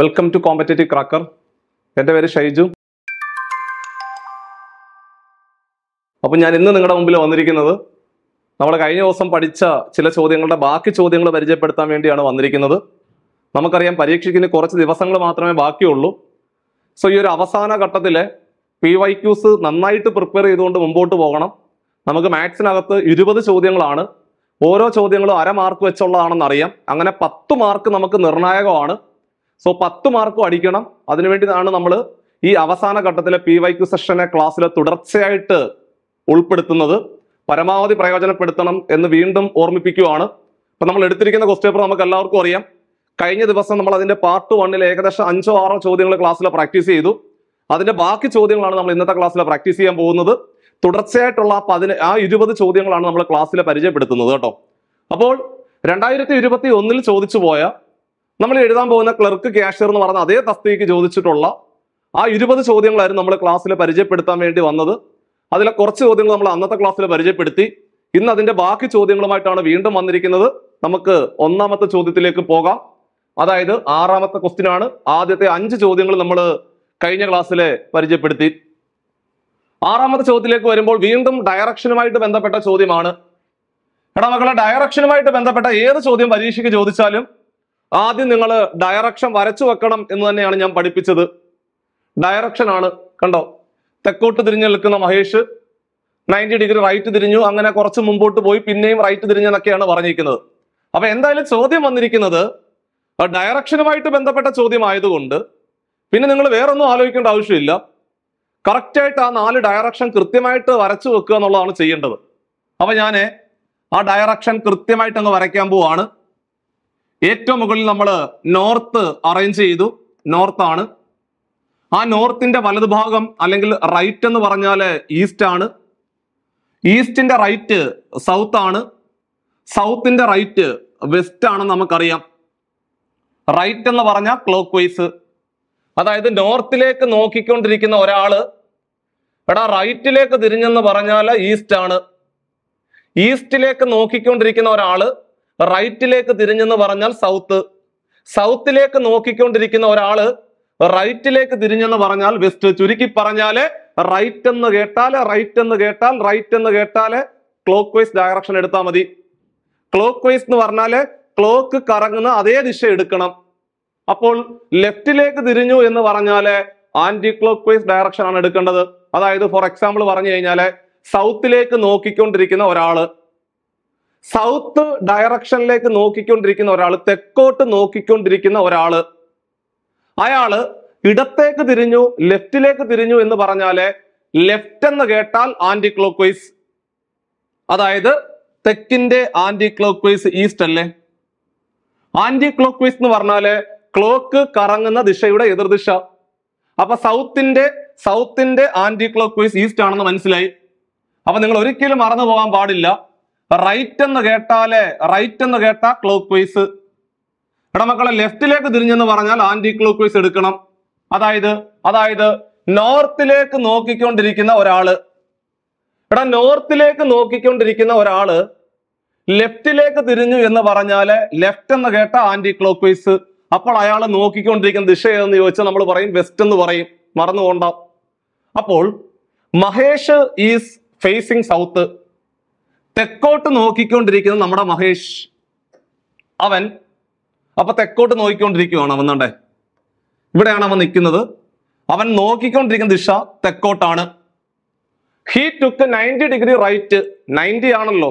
Welcome to competitive cracker എൻ്റെ പേര് ഷൈജു അപ്പോൾ ഞാൻ ഇന്ന് നിങ്ങളുടെ മുമ്പിൽ വന്നിരിക്കുന്നത് നമ്മൾ കഴിഞ്ഞ ദിവസം പഠിച്ച ചില ചോദ്യങ്ങളുടെ ബാക്കി ചോദ്യങ്ങൾ പരിചയപ്പെടുത്താൻ വേണ്ടിയാണ് വന്നിരിക്കുന്നത് നമുക്കറിയാം പരീക്ഷയ്ക്ക് കുറച്ച് ദിവസങ്ങൾ മാത്രമേ ബാക്കിയുള്ളൂ സോ ഈ ഒരു അവസാന ഘട്ടത്തിലെ പി വൈ ക്യൂസ് നന്നായിട്ട് പ്രിപ്പയർ ചെയ്തുകൊണ്ട് മുമ്പോട്ട് പോകണം നമുക്ക് മാത്സിനകത്ത് ഇരുപത് ചോദ്യങ്ങളാണ് ഓരോ ചോദ്യങ്ങളും അര മാർക്ക് വെച്ചുള്ളതാണെന്നറിയാം അങ്ങനെ പത്ത് മാർക്ക് നമുക്ക് നിർണായകമാണ് സോ പത്ത് മാർക്കും അടിക്കണം അതിനുവേണ്ടിയാണ് നമ്മൾ ഈ അവസാന ഘട്ടത്തിലെ പി വൈ ക്യു സെഷനെ ക്ലാസ്സിൽ തുടർച്ചയായിട്ട് ഉൾപ്പെടുത്തുന്നത് പരമാവധി പ്രയോജനപ്പെടുത്തണം എന്ന് വീണ്ടും ഓർമ്മിപ്പിക്കുകയാണ് ഇപ്പം നമ്മൾ എടുത്തിരിക്കുന്ന ക്വസ്റ്റ് പേപ്പർ നമുക്ക് എല്ലാവർക്കും അറിയാം കഴിഞ്ഞ ദിവസം നമ്മൾ അതിന്റെ പാർട്ട് വണ്ണിൽ ഏകദേശം അഞ്ചോ ആറോ ചോദ്യങ്ങൾ ക്ലാസ്സിൽ പ്രാക്ടീസ് ചെയ്തു അതിന്റെ ബാക്കി ചോദ്യങ്ങളാണ് നമ്മൾ ഇന്നത്തെ ക്ലാസ്സിൽ പ്രാക്ടീസ് ചെയ്യാൻ പോകുന്നത് തുടർച്ചയായിട്ടുള്ള ആ പതിന ആ ഇരുപത് ചോദ്യങ്ങളാണ് നമ്മൾ ക്ലാസ്സിൽ പരിചയപ്പെടുത്തുന്നത് കേട്ടോ അപ്പോൾ രണ്ടായിരത്തി ഇരുപത്തി ഒന്നിൽ ചോദിച്ചു പോയ നമ്മൾ എഴുതാൻ പോകുന്ന ക്ലർക്ക് ക്യാഷ്യർ എന്ന് പറഞ്ഞ അതേ തസ്തിക്ക് ചോദിച്ചിട്ടുള്ള ആ ഇരുപത് ചോദ്യങ്ങളായിരുന്നു നമ്മൾ ക്ലാസ്സിൽ പരിചയപ്പെടുത്താൻ വേണ്ടി വന്നത് അതിലെ കുറച്ച് ചോദ്യങ്ങൾ നമ്മൾ അന്നത്തെ ക്ലാസ്സിൽ പരിചയപ്പെടുത്തി ഇന്ന് അതിന്റെ ബാക്കി ചോദ്യങ്ങളുമായിട്ടാണ് വീണ്ടും വന്നിരിക്കുന്നത് നമുക്ക് ഒന്നാമത്തെ ചോദ്യത്തിലേക്ക് പോകാം അതായത് ആറാമത്തെ ക്വസ്റ്റ്യൻ ആണ് ആദ്യത്തെ അഞ്ച് ചോദ്യങ്ങൾ നമ്മൾ കഴിഞ്ഞ ക്ലാസ്സിലെ പരിചയപ്പെടുത്തി ആറാമത്തെ ചോദ്യത്തിലേക്ക് വരുമ്പോൾ വീണ്ടും ഡയറക്ഷനുമായിട്ട് ബന്ധപ്പെട്ട ചോദ്യമാണ് എടാ മക്കളെ ഡയറക്ഷനുമായിട്ട് ബന്ധപ്പെട്ട ഏത് ചോദ്യം പരീക്ഷയ്ക്ക് ചോദിച്ചാലും ആദ്യം നിങ്ങൾ ഡയറക്ഷൻ വരച്ചു വെക്കണം എന്ന് തന്നെയാണ് ഞാൻ പഠിപ്പിച്ചത് ഡയറക്ഷൻ ആണ് കണ്ടോ തെക്കോട്ട് തിരിഞ്ഞ് നിൽക്കുന്ന മഹേഷ് നയൻറ്റി ഡിഗ്രി റൈറ്റ് തിരിഞ്ഞു അങ്ങനെ കുറച്ച് മുമ്പോട്ട് പോയി പിന്നെയും റൈറ്റ് തിരിഞ്ഞെന്നൊക്കെയാണ് പറഞ്ഞിരിക്കുന്നത് അപ്പൊ എന്തായാലും ചോദ്യം വന്നിരിക്കുന്നത് ഡയറക്ഷനുമായിട്ട് ബന്ധപ്പെട്ട ചോദ്യം ആയതുകൊണ്ട് പിന്നെ നിങ്ങൾ വേറൊന്നും ആലോചിക്കേണ്ട ആവശ്യമില്ല കറക്റ്റായിട്ട് ആ നാല് ഡയറക്ഷൻ കൃത്യമായിട്ട് വരച്ചു വെക്കുക എന്നുള്ളതാണ് ചെയ്യേണ്ടത് അപ്പൊ ഞാൻ ആ ഡയറക്ഷൻ കൃത്യമായിട്ട് അങ്ങ് വരയ്ക്കാൻ പോവാണ് ഏറ്റവും മുകളിൽ നമ്മൾ നോർത്ത് അറേഞ്ച് ചെയ്തു ആണ് ആ നോർത്തിന്റെ വലതുഭാഗം അല്ലെങ്കിൽ റൈറ്റ് എന്ന് പറഞ്ഞാൽ ഈസ്റ്റ് ആണ് ഈസ്റ്റിന്റെ റൈറ്റ് സൗത്ത് ആണ് സൗത്തിന്റെ റൈറ്റ് വെസ്റ്റ് ആണെന്ന് നമുക്കറിയാം റൈറ്റ് എന്ന് പറഞ്ഞാൽ ക്ലോക്ക് വൈസ് അതായത് നോർത്തിലേക്ക് നോക്കിക്കൊണ്ടിരിക്കുന്ന ഒരാള് എടാ റൈറ്റിലേക്ക് തിരിഞ്ഞെന്ന് പറഞ്ഞാൽ ഈസ്റ്റ് ആണ് ഈസ്റ്റിലേക്ക് നോക്കിക്കൊണ്ടിരിക്കുന്ന ഒരാള് റൈറ്റിലേക്ക് തിരിഞ്ഞെന്ന് പറഞ്ഞാൽ സൗത്ത് സൗത്തിലേക്ക് നോക്കിക്കൊണ്ടിരിക്കുന്ന ഒരാള് റൈറ്റിലേക്ക് തിരിഞ്ഞെന്ന് പറഞ്ഞാൽ വെസ്റ്റ് ചുരുക്കി പറഞ്ഞാല് റൈറ്റ് എന്ന് കേട്ടാൽ റൈറ്റ് എന്ന് കേട്ടാൽ റൈറ്റ് എന്ന് കേട്ടാൽ ക്ലോക്ക് വൈസ് ഡയറക്ഷൻ എടുത്താൽ മതി ക്ലോക്ക് വൈസ് എന്ന് പറഞ്ഞാല് ക്ലോക്ക് കറങ്ങുന്ന അതേ ദിശ എടുക്കണം അപ്പോൾ ലെഫ്റ്റിലേക്ക് തിരിഞ്ഞു എന്ന് പറഞ്ഞാല് ആന്റി ക്ലോക്ക് വൈസ് ഡയറക്ഷൻ ആണ് എടുക്കേണ്ടത് അതായത് ഫോർ എക്സാമ്പിൾ പറഞ്ഞു കഴിഞ്ഞാല് സൗത്തിലേക്ക് നോക്കിക്കൊണ്ടിരിക്കുന്ന ഒരാള് സൗത്ത് ഡയറക്ഷനിലേക്ക് നോക്കിക്കൊണ്ടിരിക്കുന്ന ഒരാൾ തെക്കോട്ട് നോക്കിക്കൊണ്ടിരിക്കുന്ന ഒരാൾ അയാള് ഇടത്തേക്ക് തിരിഞ്ഞു ലെഫ്റ്റിലേക്ക് തിരിഞ്ഞു എന്ന് പറഞ്ഞാല് ലെഫ്റ്റ് എന്ന് കേട്ടാൽ ആന്റി ക്ലോക്ക് വൈസ് അതായത് തെക്കിന്റെ ആന്റി ക്ലോക്ക് വൈസ് ഈസ്റ്റ് അല്ലേ ആന്റി ക്ലോക്ക് വൈസ് എന്ന് പറഞ്ഞാല് ക്ലോക്ക് കറങ്ങുന്ന ദിശയുടെ എതിർദിശ അപ്പൊ സൗത്തിന്റെ സൗത്തിന്റെ ആന്റി ക്ലോക്ക് വൈസ് ഈസ്റ്റ് ആണെന്ന് മനസ്സിലായി അപ്പൊ നിങ്ങൾ ഒരിക്കലും മറന്നു പോകാൻ പാടില്ല റൈറ്റ് എന്ന് കേട്ടാല് റൈറ്റ് എന്ന് കേട്ട ക്ലോക്ക് വൈസ് എടാ മക്കളെ ലെഫ്റ്റിലേക്ക് തിരിഞ്ഞെന്ന് പറഞ്ഞാൽ ആന്റി ക്ലോക്ക് വൈസ് എടുക്കണം അതായത് അതായത് നോർത്തിലേക്ക് നോക്കിക്കൊണ്ടിരിക്കുന്ന ഒരാള് എടാ നോർത്തിലേക്ക് നോക്കിക്കൊണ്ടിരിക്കുന്ന ഒരാള് ലെഫ്റ്റിലേക്ക് തിരിഞ്ഞു എന്ന് പറഞ്ഞാല് ലെഫ്റ്റ് എന്ന് കേട്ട ആന്റി ക്ലോക്ക് വൈസ് അപ്പോൾ അയാൾ നോക്കിക്കൊണ്ടിരിക്കുന്ന ദിശ ഏതെന്ന് ചോദിച്ചാൽ നമ്മൾ പറയും വെസ്റ്റ് എന്ന് പറയും മറന്നു പോണ്ടാം അപ്പോൾ മഹേഷ് ഈസ് ഫേസിങ് സൗത്ത് തെക്കോട്ട് നോക്കിക്കൊണ്ടിരിക്കുന്ന നമ്മുടെ മഹേഷ് അവൻ അപ്പൊ തെക്കോട്ട് നോക്കിക്കൊണ്ടിരിക്കുകയാണ് അവൻ ഇവിടെയാണ് അവൻ നിൽക്കുന്നത് അവൻ നോക്കിക്കൊണ്ടിരിക്കുന്ന ദിശ തെക്കോട്ടാണ് he took ninety degree right ninety ആണല്ലോ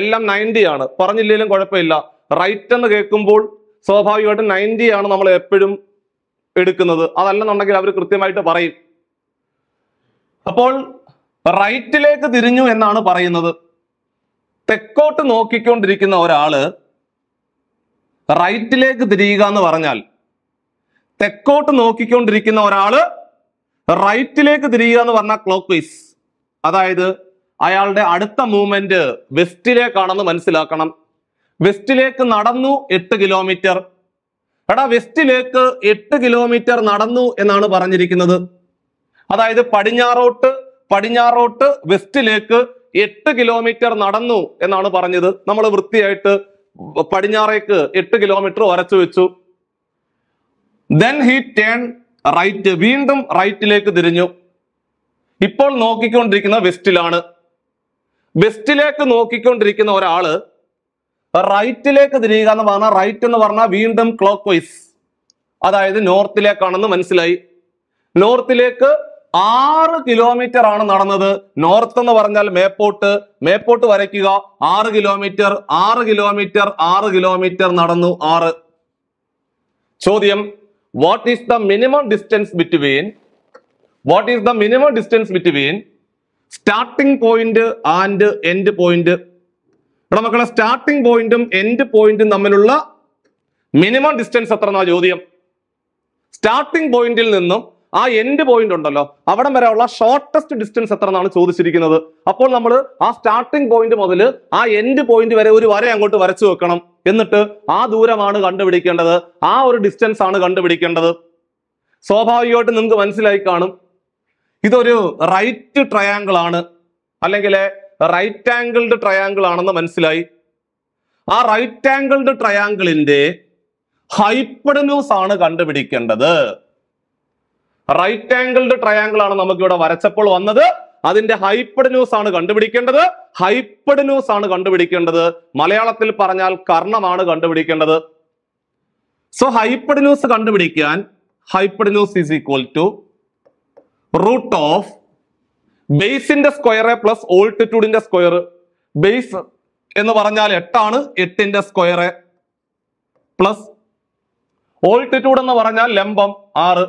എല്ലാം നയൻറ്റി ആണ് പറഞ്ഞില്ലെങ്കിലും കുഴപ്പമില്ല റൈറ്റ് എന്ന് കേൾക്കുമ്പോൾ സ്വാഭാവികമായിട്ടും നയൻറ്റി ആണ് നമ്മൾ എപ്പോഴും എടുക്കുന്നത് അതല്ലെന്നുണ്ടെങ്കിൽ അവർ കൃത്യമായിട്ട് പറയും അപ്പോൾ റൈറ്റിലേക്ക് തിരിഞ്ഞു എന്നാണ് പറയുന്നത് തെക്കോട്ട് നോക്കിക്കൊണ്ടിരിക്കുന്ന ഒരാള് റൈറ്റിലേക്ക് തിരിയുക എന്ന് പറഞ്ഞാൽ തെക്കോട്ട് നോക്കിക്കൊണ്ടിരിക്കുന്ന ഒരാള് റൈറ്റിലേക്ക് തിരിയുക എന്ന് പറഞ്ഞാൽ ക്ലോക്ക് വൈസ് അതായത് അയാളുടെ അടുത്ത മൂവ്മെന്റ് വെസ്റ്റിലേക്കാണെന്ന് മനസ്സിലാക്കണം വെസ്റ്റിലേക്ക് നടന്നു എട്ട് കിലോമീറ്റർ എടാ വെസ്റ്റിലേക്ക് എട്ട് കിലോമീറ്റർ നടന്നു എന്നാണ് പറഞ്ഞിരിക്കുന്നത് അതായത് പടിഞ്ഞാറോട്ട് പടിഞ്ഞാറോട്ട് വെസ്റ്റിലേക്ക് എട്ട് കിലോമീറ്റർ നടന്നു എന്നാണ് പറഞ്ഞത് നമ്മൾ വൃത്തിയായിട്ട് പടിഞ്ഞാറേക്ക് എട്ട് കിലോമീറ്റർ വരച്ചു വെച്ചു ദെൻ ഹി ടേൺ റൈറ്റ് വീണ്ടും റൈറ്റിലേക്ക് തിരിഞ്ഞു ഇപ്പോൾ നോക്കിക്കൊണ്ടിരിക്കുന്ന വെസ്റ്റിലാണ് വെസ്റ്റിലേക്ക് നോക്കിക്കൊണ്ടിരിക്കുന്ന ഒരാള് റൈറ്റിലേക്ക് തിരിയുക എന്ന് പറഞ്ഞാൽ റൈറ്റ് എന്ന് പറഞ്ഞാൽ വീണ്ടും ക്ലോക്ക് വൈസ് അതായത് നോർത്തിലേക്കാണെന്ന് മനസ്സിലായി നോർത്തിലേക്ക് ആറ് കിലോമീറ്റർ ആണ് നടന്നത് നോർത്ത് എന്ന് പറഞ്ഞാൽ മേപ്പോട്ട് മേപ്പോട്ട് വരയ്ക്കുക ആറ് കിലോമീറ്റർ ആറ് കിലോമീറ്റർ ആറ് കിലോമീറ്റർ നടന്നു ആറ് ചോദ്യം what is the minimum distance between what is the minimum distance between starting point and end point ഇവിടെ മക്കളെ സ്റ്റാർട്ടിംഗ് പോയിന്റും എൻഡ് പോയിന്റും തമ്മിലുള്ള മിനിമം ഡിസ്റ്റൻസ് എത്ര എന്നാ ചോദ്യം സ്റ്റാർട്ടിംഗ് പോയിന്റിൽ നിന്നും ആ എൻഡ് പോയിന്റ് ഉണ്ടല്ലോ അവിടെ വരെയുള്ള ഷോർട്ടസ്റ്റ് ഡിസ്റ്റൻസ് എത്ര എന്നാണ് ചോദിച്ചിരിക്കുന്നത് അപ്പോൾ നമ്മൾ ആ സ്റ്റാർട്ടിംഗ് പോയിന്റ് മുതൽ ആ എൻഡ് പോയിന്റ് വരെ ഒരു വര അങ്ങോട്ട് വരച്ചു വെക്കണം എന്നിട്ട് ആ ദൂരമാണ് കണ്ടുപിടിക്കേണ്ടത് ആ ഒരു ഡിസ്റ്റൻസ് ആണ് കണ്ടുപിടിക്കേണ്ടത് സ്വാഭാവികമായിട്ട് നിങ്ങൾക്ക് മനസ്സിലായി കാണും ഇതൊരു റൈറ്റ് ട്രയാങ്കിൾ ആണ് അല്ലെങ്കിൽ റൈറ്റ് ആംഗിൾഡ് ട്രയാങ്കിൾ ആണെന്ന് മനസ്സിലായി ആ റൈറ്റ് ആംഗിൾഡ് ട്രയാങ്കിളിന്റെ ഹൈപ്പഡനൂസ് ആണ് കണ്ടുപിടിക്കേണ്ടത് റൈറ്റ് ആംഗിൾഡ് ട്രയാംഗിൾ ആണ് നമുക്ക് ഇവിടെ വരച്ചപ്പോൾ വന്നത് അതിന്റെ ന്യൂസ് ആണ് കണ്ടുപിടിക്കേണ്ടത് ന്യൂസ് ആണ് കണ്ടുപിടിക്കേണ്ടത് മലയാളത്തിൽ പറഞ്ഞാൽ കർണമാണ് കണ്ടുപിടിക്കേണ്ടത് സോ ന്യൂസ് കണ്ടുപിടിക്കാൻ news is equal to root of ബേസിന്റെ സ്ക്വയർ പ്ലസ് ഓൾട്ടിറ്റ്യൂഡിന്റെ സ്ക്വയർ ബേസ് എന്ന് പറഞ്ഞാൽ എട്ടാണ് എട്ടിന്റെ സ്ക്വയർ പ്ലസ് ഓൾട്ടിറ്റ്യൂഡ് എന്ന് പറഞ്ഞാൽ ലംബം ആറ്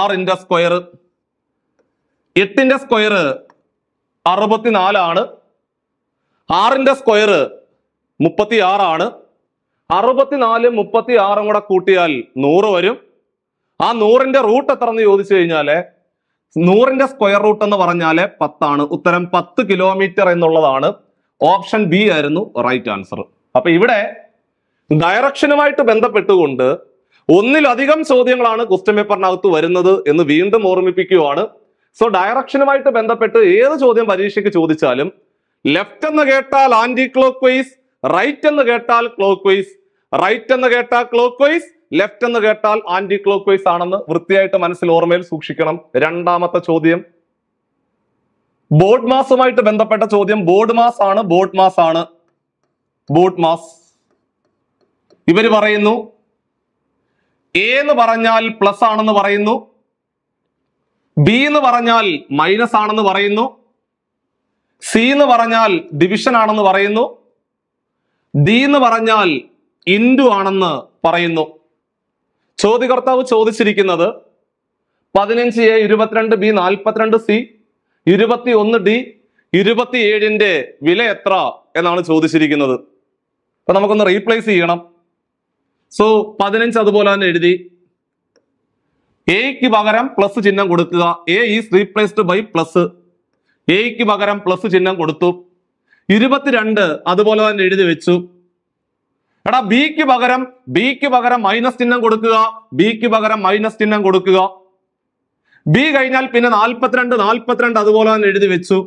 ആറിൻ്റെ സ്ക്വയർ എട്ടിൻ്റെ സ്ക്വയർ അറുപത്തിനാലാണ് ആറിൻ്റെ സ്ക്വയർ മുപ്പത്തി ആറാണ് അറുപത്തിനാല് മുപ്പത്തി ആറും കൂടെ കൂട്ടിയാൽ നൂറ് വരും ആ നൂറിന്റെ റൂട്ട് എത്ര എന്ന് ചോദിച്ചു കഴിഞ്ഞാല് നൂറിന്റെ സ്ക്വയർ റൂട്ട് എന്ന് പറഞ്ഞാല് പത്താണ് ഉത്തരം പത്ത് കിലോമീറ്റർ എന്നുള്ളതാണ് ഓപ്ഷൻ ബി ആയിരുന്നു റൈറ്റ് ആൻസർ അപ്പൊ ഇവിടെ ഡയറക്ഷനുമായിട്ട് ബന്ധപ്പെട്ടുകൊണ്ട് ഒന്നിലധികം ചോദ്യങ്ങളാണ് ക്വസ്റ്റ്യൻ പേപ്പറിനകത്ത് വരുന്നത് എന്ന് വീണ്ടും ഓർമ്മിപ്പിക്കുകയാണ് സോ ഡയറക്ഷനുമായിട്ട് ബന്ധപ്പെട്ട് ഏത് ചോദ്യം പരീക്ഷയ്ക്ക് ചോദിച്ചാലും ലെഫ്റ്റ് എന്ന് കേട്ടാൽ ആന്റി ക്ലോക്ക് വൈസ് റൈറ്റ് എന്ന് കേട്ടാൽ ക്ലോക്ക് വൈസ് റൈറ്റ് എന്ന് കേട്ടാൽ ക്ലോക്ക് വൈസ് ലെഫ്റ്റ് എന്ന് കേട്ടാൽ ആന്റി ക്ലോക്ക് വൈസ് ആണെന്ന് വൃത്തിയായിട്ട് മനസ്സിൽ ഓർമ്മയിൽ സൂക്ഷിക്കണം രണ്ടാമത്തെ ചോദ്യം ബോർഡ് മാസുമായിട്ട് ബന്ധപ്പെട്ട ചോദ്യം ബോർഡ് മാസ് ആണ് ബോർഡ് മാസ് ആണ് ബോർഡ് മാസ് ഇവര് പറയുന്നു എന്ന് പറഞ്ഞാൽ പ്ലസ് ആണെന്ന് പറയുന്നു ബി എന്ന് പറഞ്ഞാൽ മൈനസ് ആണെന്ന് പറയുന്നു സി എന്ന് പറഞ്ഞാൽ ഡിവിഷൻ ആണെന്ന് പറയുന്നു ഡി എന്ന് പറഞ്ഞാൽ ഇൻഡു ആണെന്ന് പറയുന്നു ചോദ്യകർത്താവ് ചോദിച്ചിരിക്കുന്നത് പതിനഞ്ച് എ ഇരുപത്തിരണ്ട് ബി നാൽപ്പത്തിരണ്ട് സി ഇരുപത്തി ഒന്ന് ഡി ഇരുപത്തിയേഴിന്റെ വില എത്ര എന്നാണ് ചോദിച്ചിരിക്കുന്നത് അപ്പൊ നമുക്കൊന്ന് റീപ്ലേസ് ചെയ്യണം സോ പതിനഞ്ച് അതുപോലെ തന്നെ എഴുതി എക്ക് പകരം പ്ലസ് ചിഹ്നം കൊടുക്കുക A is replaced by plus എക്ക് പകരം പ്ലസ് ചിഹ്നം കൊടുത്തു ഇരുപത്തിരണ്ട് അതുപോലെ തന്നെ എഴുതി വെച്ചു എടാ ബിക്ക് പകരം ബിക്ക് പകരം മൈനസ് ചിഹ്നം കൊടുക്കുക ബിക്ക് പകരം മൈനസ് ചിഹ്നം കൊടുക്കുക ബി കഴിഞ്ഞാൽ പിന്നെ നാൽപ്പത്തിരണ്ട് നാൽപ്പത്തിരണ്ട് അതുപോലെ തന്നെ എഴുതി വെച്ചു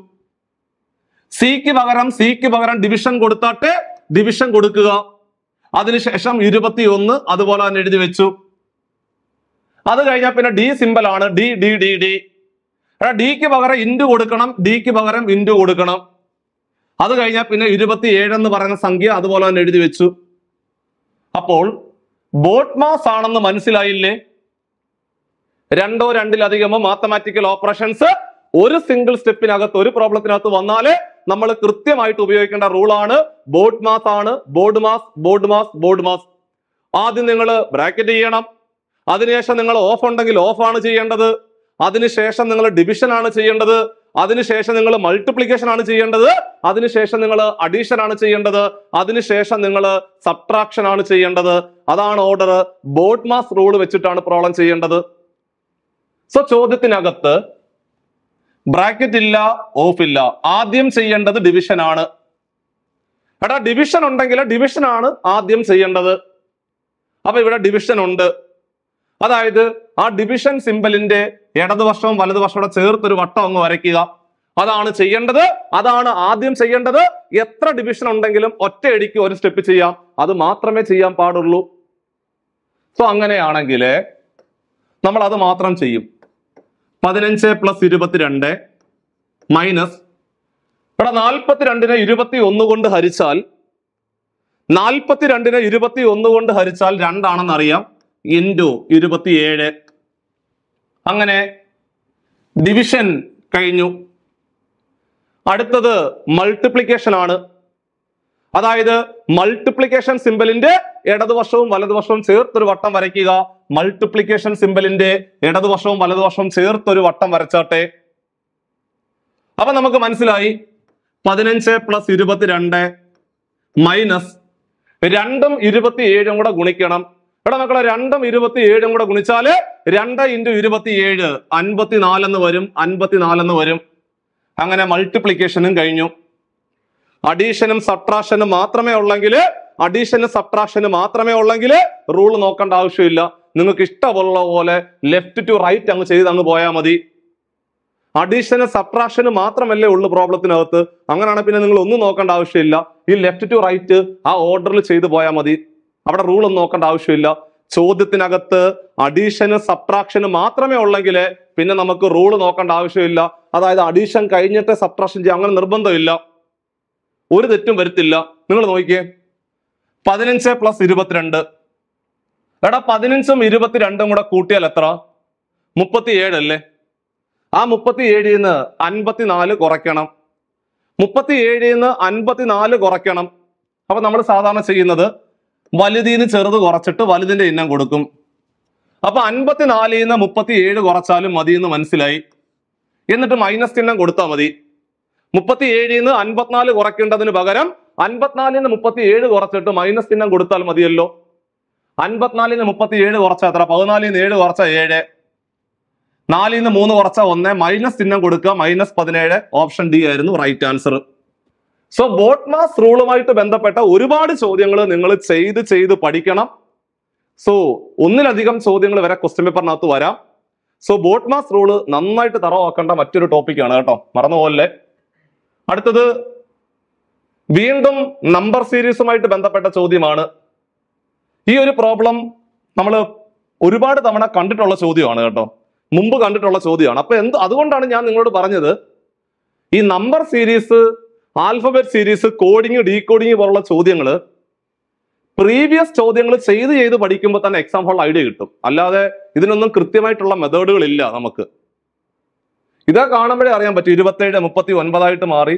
സിക്ക് പകരം സിക്ക് പകരം ഡിവിഷൻ കൊടുത്താട്ട് ഡിവിഷൻ കൊടുക്കുക അതിനുശേഷം ഇരുപത്തി ഒന്ന് അതുപോലെ തന്നെ എഴുതി വെച്ചു അത് കഴിഞ്ഞാൽ പിന്നെ ഡി സിമ്പിൾ ആണ് ഡി ഡി ഡി ഡി ഡിക്ക് പകരം ഇൻഡു കൊടുക്കണം ഡിക്ക് പകരം ഇൻഡു കൊടുക്കണം അത് കഴിഞ്ഞാൽ പിന്നെ ഇരുപത്തി എന്ന് പറയുന്ന സംഖ്യ അതുപോലെ തന്നെ എഴുതി വെച്ചു അപ്പോൾ ബോട്ട്മാസ് ആണെന്ന് മനസ്സിലായില്ലേ രണ്ടോ രണ്ടിലധികമോ മാത്തമാറ്റിക്കൽ ഓപ്പറേഷൻസ് ഒരു സിംഗിൾ സ്റ്റെപ്പിനകത്ത് ഒരു പ്രോബ്ലത്തിനകത്ത് വന്നാലേ നമ്മൾ കൃത്യമായിട്ട് ഉപയോഗിക്കേണ്ട റൂളാണ് ബോർഡ് മാസ് ആണ് BODMAS BODMAS BODMAS ആദ്യം നിങ്ങൾ ബ്രാക്കറ്റ് ചെയ്യണം അതിനുശേഷം നിങ്ങൾ ഓഫ് ഉണ്ടെങ്കിൽ ഓഫ് ആണ് ചെയ്യേണ്ടത് അതിനുശേഷം നിങ്ങൾ ഡിവിഷൻ ആണ് ചെയ്യേണ്ടത് അതിനുശേഷം നിങ്ങൾ മൾട്ടിപ്ലിക്കേഷൻ ആണ് ചെയ്യേണ്ടത് അതിനുശേഷം നിങ്ങൾ അഡീഷൻ ആണ് ചെയ്യേണ്ടത് അതിനുശേഷം നിങ്ങൾ സബ്ട്രാക്ഷൻ ആണ് ചെയ്യേണ്ടത് അതാണ് ഓർഡർ ബോർഡ് മാസ് റൂൾ വെച്ചിട്ടാണ് പ്രോബ്ലം ചെയ്യേണ്ടത് സോ ചോദ്യത്തിനകത്ത് ബ്രാക്കറ്റ് ഇല്ല ഓഫ് ഇല്ല ആദ്യം ചെയ്യേണ്ടത് ഡിവിഷനാണ് എടാ ഡിവിഷൻ ഉണ്ടെങ്കിൽ ഡിവിഷനാണ് ആദ്യം ചെയ്യേണ്ടത് അപ്പൊ ഇവിടെ ഡിവിഷൻ ഉണ്ട് അതായത് ആ ഡിവിഷൻ സിമ്പലിന്റെ ഇടതുവശവും വലതുവശവും കൂടെ ചേർത്തൊരു വട്ടം അങ്ങ് വരയ്ക്കുക അതാണ് ചെയ്യേണ്ടത് അതാണ് ആദ്യം ചെയ്യേണ്ടത് എത്ര ഡിവിഷൻ ഉണ്ടെങ്കിലും ഒറ്റയടിക്ക് ഒരു സ്റ്റെപ്പ് ചെയ്യാം അത് മാത്രമേ ചെയ്യാൻ പാടുള്ളൂ സോ അങ്ങനെയാണെങ്കിൽ നമ്മൾ അത് മാത്രം ചെയ്യും പതിനഞ്ച് പ്ലസ് ഇരുപത്തിരണ്ട് മൈനസ് ഇവിടെ നാൽപ്പത്തിരണ്ടിനെ ഇരുപത്തി ഒന്ന് കൊണ്ട് ഹരിച്ചാൽ നാൽപ്പത്തിരണ്ടിനെ ഇരുപത്തി ഒന്ന് കൊണ്ട് ഹരിച്ചാൽ രണ്ടാണെന്ന് അറിയാം ഇൻറ്റു ഇരുപത്തിയേഴ് അങ്ങനെ ഡിവിഷൻ കഴിഞ്ഞു അടുത്തത് മൾട്ടിപ്ലിക്കേഷൻ ആണ് അതായത് മൾട്ടിപ്ലിക്കേഷൻ സിമ്പലിന്റെ ഇടതുവശവും വലതുവശവും ചേർത്തൊരു വട്ടം വരയ്ക്കുക മൾട്ടിപ്ലിക്കേഷൻ സിമ്പിളിന്റെ ഇടതുവശവും വലതുവശവും ചേർത്തൊരു വട്ടം വരച്ചോട്ടെ അപ്പൊ നമുക്ക് മനസ്സിലായി പതിനഞ്ച് പ്ലസ് ഇരുപത്തിരണ്ട് മൈനസ് രണ്ടും ഇരുപത്തിയേഴും കൂടെ ഗുണിക്കണം ഇവിടെ മക്കളെ രണ്ടും ഇരുപത്തിയേഴും കൂടെ ഗുണിച്ചാല് രണ്ട് ഇൻറ്റു ഇരുപത്തിയേഴ് അൻപത്തിനാലെന്ന് വരും അൻപത്തിനാലെന്ന് വരും അങ്ങനെ മൾട്ടിപ്ലിക്കേഷനും കഴിഞ്ഞു അഡീഷനും സബ്ട്രാക്ഷനും മാത്രമേ ഉള്ളെങ്കിൽ അഡീഷന് സബ്ട്രാക്ഷനും മാത്രമേ ഉള്ളെങ്കിൽ റൂൾ നോക്കേണ്ട ആവശ്യമില്ല നിങ്ങൾക്ക് ഇഷ്ടമുള്ള പോലെ ലെഫ്റ്റ് ടു റൈറ്റ് അങ്ങ് ചെയ്ത് അങ്ങ് പോയാൽ മതി അഡീഷന് സബ്ട്രാക്ഷനും മാത്രമല്ലേ ഉള്ളു പ്രോബ്ലത്തിനകത്ത് അങ്ങനെയാണ് പിന്നെ നിങ്ങൾ ഒന്നും നോക്കേണ്ട ആവശ്യമില്ല ഈ ലെഫ്റ്റ് ടു റൈറ്റ് ആ ഓർഡറിൽ ചെയ്ത് പോയാൽ മതി അവിടെ റൂൾ ഒന്നും നോക്കേണ്ട ആവശ്യമില്ല ചോദ്യത്തിനകത്ത് അഡീഷന് സബ്ട്രാക്ഷന് മാത്രമേ ഉള്ളെങ്കിൽ പിന്നെ നമുക്ക് റൂൾ നോക്കേണ്ട ആവശ്യമില്ല അതായത് അഡീഷൻ കഴിഞ്ഞിട്ട് സബ്ട്രാക്ഷൻ ചെയ്യാം അങ്ങനെ നിർബന്ധമില്ല ഒരു തെറ്റും വരുത്തില്ല നിങ്ങൾ നോക്കിയേ പതിനഞ്ച് പ്ലസ് ഇരുപത്തിരണ്ട് എടാ പതിനഞ്ചും ഇരുപത്തിരണ്ടും കൂടെ കൂട്ടിയാൽ എത്ര മുപ്പത്തിയേഴല്ലേ ആ മുപ്പത്തിയേഴിൽ നിന്ന് അൻപത്തിനാല് കുറയ്ക്കണം മുപ്പത്തിയേഴിൽ നിന്ന് അൻപത്തിനാല് കുറയ്ക്കണം അപ്പൊ നമ്മൾ സാധാരണ ചെയ്യുന്നത് വലുതിന് ചെറുത് കുറച്ചിട്ട് വലുതിന്റെ ഇനം കൊടുക്കും അപ്പൊ അൻപത്തിനാലിൽ നിന്ന് മുപ്പത്തിയേഴ് കുറച്ചാലും മതി എന്ന് മനസ്സിലായി എന്നിട്ട് മൈനസ് ചിഹ്നം കൊടുത്താൽ മതി മുപ്പത്തിയേഴിൽ നിന്ന് അൻപത്തിനാല് കുറയ്ക്കേണ്ടതിന് പകരം അൻപത്തിനാലിന് മുപ്പത്തി ഏഴ് കുറച്ചിട്ട് മൈനസ് ചിഹ്നം കൊടുത്താൽ മതിയല്ലോ അൻപത്തിനാലിന് മുപ്പത്തി ഏഴ് കുറച്ച എത്ര പതിനാലിന് ഏഴ് കുറച്ച ഏഴ് നാലിൽ മൂന്ന് കുറച്ച ഒന്ന് മൈനസ് ചിഹ്നം കൊടുക്കുക മൈനസ് പതിനേഴ് ഓപ്ഷൻ ഡി ആയിരുന്നു റൈറ്റ് ആൻസർ സോ ബോട്ട്മാസ് റൂളുമായിട്ട് ബന്ധപ്പെട്ട ഒരുപാട് ചോദ്യങ്ങൾ നിങ്ങൾ ചെയ്ത് ചെയ്ത് പഠിക്കണം സോ ഒന്നിലധികം ചോദ്യങ്ങൾ വരെ ക്വസ്റ്റ്യൻ പേപ്പറിനകത്ത് വരാം സോ ബോട്ട്മാസ് റൂള് നന്നായിട്ട് തറവാക്കേണ്ട മറ്റൊരു ടോപ്പിക്കാണ് കേട്ടോ മറന്നു പോലെ അടുത്തത് വീണ്ടും നമ്പർ സീരീസുമായിട്ട് ബന്ധപ്പെട്ട ചോദ്യമാണ് ഈ ഒരു പ്രോബ്ലം നമ്മൾ ഒരുപാട് തവണ കണ്ടിട്ടുള്ള ചോദ്യമാണ് കേട്ടോ മുമ്പ് കണ്ടിട്ടുള്ള ചോദ്യമാണ് അപ്പൊ എന്ത് അതുകൊണ്ടാണ് ഞാൻ നിങ്ങളോട് പറഞ്ഞത് ഈ number series alphabet series coding coding പോലുള്ള ചോദ്യങ്ങൾ പ്രീവിയസ് ചോദ്യങ്ങൾ ചെയ്ത് ചെയ്ത് പഠിക്കുമ്പോൾ തന്നെ എക്സാം ഹോൾ ഐഡിയ കിട്ടും അല്ലാതെ ഇതിനൊന്നും കൃത്യമായിട്ടുള്ള മെത്തേഡുകൾ ഇല്ല നമുക്ക് ഇതാ കാണുമ്പോഴേ അറിയാൻ പറ്റും ഇരുപത്തേഴ് മുപ്പത്തി ഒൻപതായിട്ട് മാറി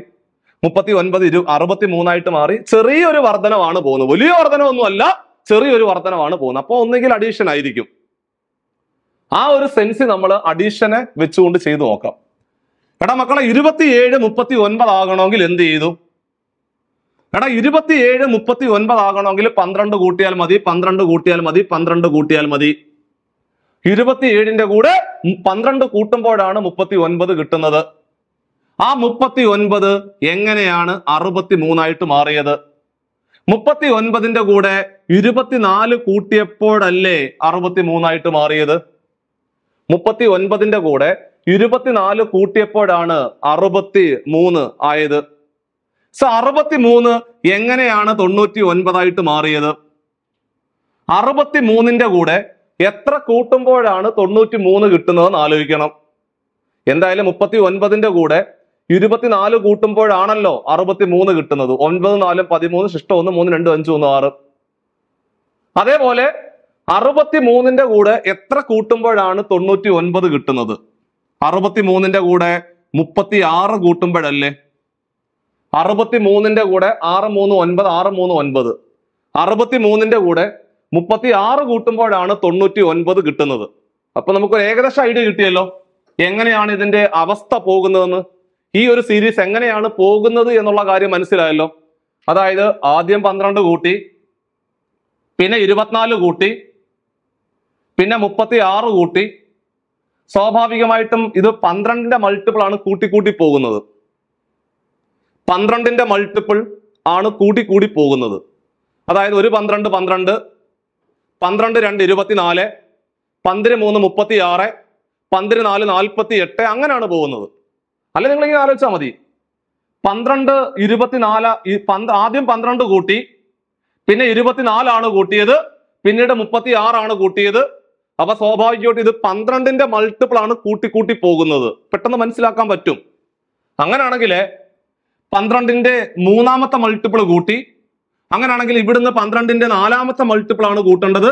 മുപ്പത്തി ഒൻപത് ഇരു അറുപത്തി മൂന്നായിട്ട് മാറി ചെറിയൊരു വർധനമാണ് പോകുന്നത് വലിയ വർധനമൊന്നുമല്ല ചെറിയൊരു വർധനമാണ് പോകുന്നത് അപ്പോൾ ഒന്നെങ്കിൽ അഡീഷൻ ആയിരിക്കും ആ ഒരു സെൻസ് നമ്മൾ അഡീഷനെ വെച്ചുകൊണ്ട് ചെയ്തു നോക്കാം എടാ മക്കളെ ഇരുപത്തിയേഴ് മുപ്പത്തി ഒൻപത് ആകണമെങ്കിൽ എന്ത് ചെയ്തു എടാ ഇരുപത്തിയേഴ് മുപ്പത്തി ഒൻപത് ആകണമെങ്കിൽ പന്ത്രണ്ട് കൂട്ടിയാൽ മതി പന്ത്രണ്ട് കൂട്ടിയാൽ മതി പന്ത്രണ്ട് കൂട്ടിയാൽ മതി ഇരുപത്തിയേഴിന്റെ കൂടെ പന്ത്രണ്ട് കൂട്ടുമ്പോഴാണ് മുപ്പത്തി ഒൻപത് കിട്ടുന്നത് ആ മുപ്പത്തി ഒൻപത് എങ്ങനെയാണ് അറുപത്തി മൂന്നായിട്ട് മാറിയത് മുപ്പത്തി ഒൻപതിന്റെ കൂടെ ഇരുപത്തിനാല് കൂട്ടിയപ്പോഴല്ലേ അറുപത്തി മൂന്നായിട്ട് മാറിയത് മുപ്പത്തി ഒൻപതിന്റെ കൂടെ ഇരുപത്തിനാല് കൂട്ടിയപ്പോഴാണ് അറുപത്തി മൂന്ന് ആയത് സോ അറുപത്തി മൂന്ന് എങ്ങനെയാണ് തൊണ്ണൂറ്റി ഒൻപതായിട്ട് മാറിയത് അറുപത്തി മൂന്നിന്റെ കൂടെ എത്ര കൂട്ടുമ്പോഴാണ് തൊണ്ണൂറ്റി മൂന്ന് കിട്ടുന്നതെന്ന് ആലോചിക്കണം എന്തായാലും മുപ്പത്തി ഒൻപതിന്റെ കൂടെ ഇരുപത്തിനാല് കൂട്ടുമ്പോഴാണല്ലോ അറുപത്തി മൂന്ന് കിട്ടുന്നത് ഒൻപത് നാലും പതിമൂന്ന് ശിഷ്ടം ഒന്ന് മൂന്ന് രണ്ട് അഞ്ച് ഒന്ന് ആറ് അതേപോലെ അറുപത്തി മൂന്നിന്റെ കൂടെ എത്ര കൂട്ടുമ്പോഴാണ് തൊണ്ണൂറ്റി ഒൻപത് കിട്ടുന്നത് അറുപത്തി മൂന്നിന്റെ കൂടെ മുപ്പത്തി ആറ് കൂട്ടുമ്പോഴല്ലേ അറുപത്തി മൂന്നിന്റെ കൂടെ ആറ് മൂന്ന് ഒൻപത് ആറ് മൂന്ന് ഒൻപത് അറുപത്തി മൂന്നിന്റെ കൂടെ മുപ്പത്തി ആറ് കൂട്ടുമ്പോഴാണ് തൊണ്ണൂറ്റി ഒൻപത് കിട്ടുന്നത് അപ്പൊ നമുക്കൊരു ഏകദേശം ഐഡിയ കിട്ടിയല്ലോ എങ്ങനെയാണ് ഇതിന്റെ അവസ്ഥ പോകുന്നതെന്ന് ഈ ഒരു സീരീസ് എങ്ങനെയാണ് പോകുന്നത് എന്നുള്ള കാര്യം മനസ്സിലായല്ലോ അതായത് ആദ്യം പന്ത്രണ്ട് കൂട്ടി പിന്നെ ഇരുപത്തിനാല് കൂട്ടി പിന്നെ മുപ്പത്തി ആറ് കൂട്ടി സ്വാഭാവികമായിട്ടും ഇത് പന്ത്രണ്ടിന്റെ മൾട്ടിപ്പിൾ ആണ് കൂട്ടിക്കൂട്ടി പോകുന്നത് പന്ത്രണ്ടിന്റെ മൾട്ടിപ്പിൾ ആണ് കൂട്ടിക്കൂടി പോകുന്നത് അതായത് ഒരു പന്ത്രണ്ട് പന്ത്രണ്ട് പന്ത്രണ്ട് രണ്ട് ഇരുപത്തിനാല് പന്തിന് മൂന്ന് മുപ്പത്തി ആറ് പന്തിന് നാല് നാൽപ്പത്തി എട്ട് അങ്ങനെയാണ് പോകുന്നത് അല്ലെ നിങ്ങൾ ഇങ്ങനെ ആലോചിച്ചാൽ മതി പന്ത്രണ്ട് ഇരുപത്തിനാല് ആദ്യം പന്ത്രണ്ട് കൂട്ടി പിന്നെ ഇരുപത്തിനാലാണ് കൂട്ടിയത് പിന്നീട് മുപ്പത്തി ആറാണ് കൂട്ടിയത് അപ്പൊ സ്വാഭാവികമായിട്ട് ഇത് പന്ത്രണ്ടിന്റെ മൾട്ടിപ്പിൾ ആണ് കൂട്ടി കൂട്ടി പോകുന്നത് പെട്ടെന്ന് മനസ്സിലാക്കാൻ പറ്റും അങ്ങനെയാണെങ്കിൽ പന്ത്രണ്ടിന്റെ മൂന്നാമത്തെ മൾട്ടിപ്പിൾ കൂട്ടി അങ്ങനെയാണെങ്കിൽ ഇവിടുന്ന് പന്ത്രണ്ടിന്റെ നാലാമത്തെ മൾട്ടിപ്പിൾ ആണ് കൂട്ടേണ്ടത്